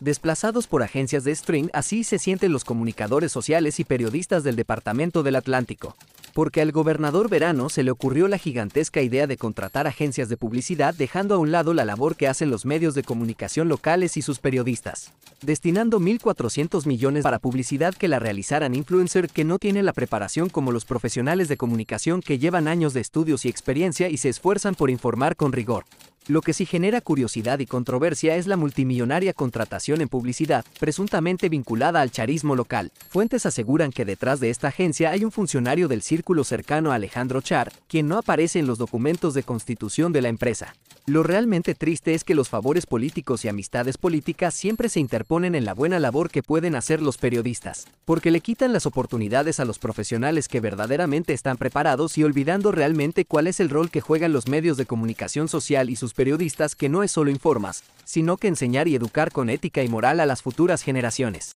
desplazados por agencias de stream, así se sienten los comunicadores sociales y periodistas del Departamento del Atlántico. Porque al gobernador Verano se le ocurrió la gigantesca idea de contratar agencias de publicidad dejando a un lado la labor que hacen los medios de comunicación locales y sus periodistas, destinando 1.400 millones para publicidad que la realizaran influencer que no tiene la preparación como los profesionales de comunicación que llevan años de estudios y experiencia y se esfuerzan por informar con rigor. Lo que sí genera curiosidad y controversia es la multimillonaria contratación en publicidad, presuntamente vinculada al charismo local. Fuentes aseguran que detrás de esta agencia hay un funcionario del círculo cercano a Alejandro Char, quien no aparece en los documentos de constitución de la empresa. Lo realmente triste es que los favores políticos y amistades políticas siempre se interponen en la buena labor que pueden hacer los periodistas, porque le quitan las oportunidades a los profesionales que verdaderamente están preparados y olvidando realmente cuál es el rol que juegan los medios de comunicación social y sus periodistas que no es solo informas, sino que enseñar y educar con ética y moral a las futuras generaciones.